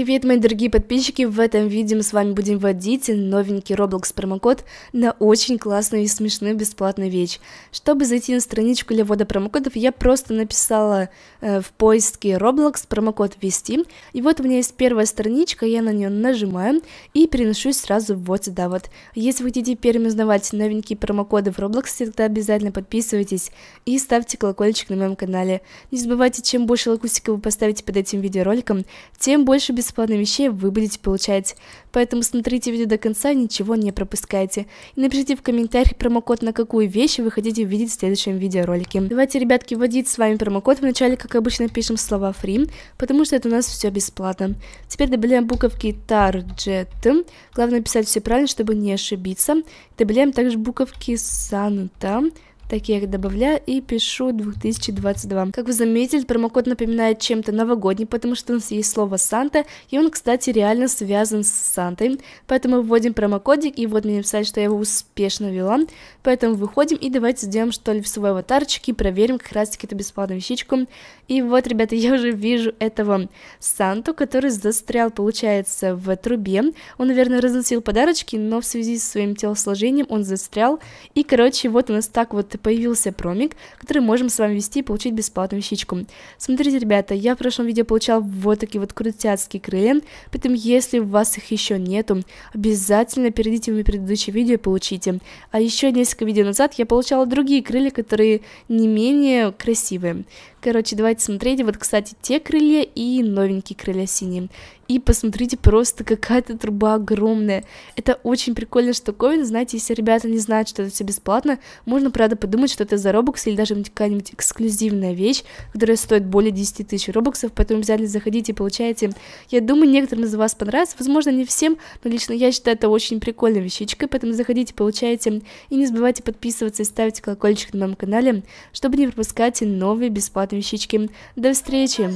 Привет, мои дорогие подписчики! В этом видео мы с вами будем вводить новенький Roblox промокод на очень классную и смешную бесплатную вещь. Чтобы зайти на страничку для ввода промокодов, я просто написала э, в поиске Roblox промокод ввести. И вот у меня есть первая страничка, я на нее нажимаю и переношусь сразу вот сюда вот. Если вы хотите первым узнавать новенькие промокоды в Roblox, тогда обязательно подписывайтесь и ставьте колокольчик на моем канале. Не забывайте, чем больше лайкусиков вы поставите под этим видеороликом, тем больше бесплатных бесплатных вещей вы будете получать. Поэтому смотрите видео до конца, ничего не пропускайте. И напишите в комментариях промокод, на какую вещь вы хотите увидеть в следующем видеоролике. Давайте, ребятки, вводить с вами промокод. Вначале, как обычно, пишем слова free, потому что это у нас все бесплатно. Теперь добавляем буковки target. Главное писать все правильно, чтобы не ошибиться. Добавляем также буковки santa так добавляю и пишу 2022. Как вы заметили, промокод напоминает чем-то новогодний, потому что у нас есть слово Санта, и он, кстати, реально связан с Сантой, поэтому вводим промокодик, и вот мне написали, что я его успешно вела, поэтому выходим и давайте сделаем что ли в свой аватарчик и проверим как раз таки эту бесплатную вещичку. И вот, ребята, я уже вижу этого Санту, который застрял, получается, в трубе, он, наверное, разносил подарочки, но в связи со своим телосложением он застрял, и, короче, вот у нас так вот подкаста появился промик, который можем с вами вести и получить бесплатную щичку. Смотрите, ребята, я в прошлом видео получал вот такие вот крутяцкие крылья, поэтому если у вас их еще нету, обязательно перейдите в мои предыдущие видео и получите. А еще несколько видео назад я получала другие крылья, которые не менее красивые. Короче, давайте смотреть. Вот, кстати, те крылья и новенькие крылья синие. И посмотрите, просто какая-то труба огромная. Это очень прикольная штуковина. Знаете, если ребята не знают, что это все бесплатно, можно, правда, подумают, что это за робокс или даже какая-нибудь эксклюзивная вещь, которая стоит более 10 тысяч робоксов, поэтому обязательно заходите и получайте. Я думаю, некоторым из вас понравится, возможно, не всем, но лично я считаю это очень прикольной вещичкой, поэтому заходите, получайте, и не забывайте подписываться и ставить колокольчик на моем канале, чтобы не пропускать новые бесплатные вещички. До встречи!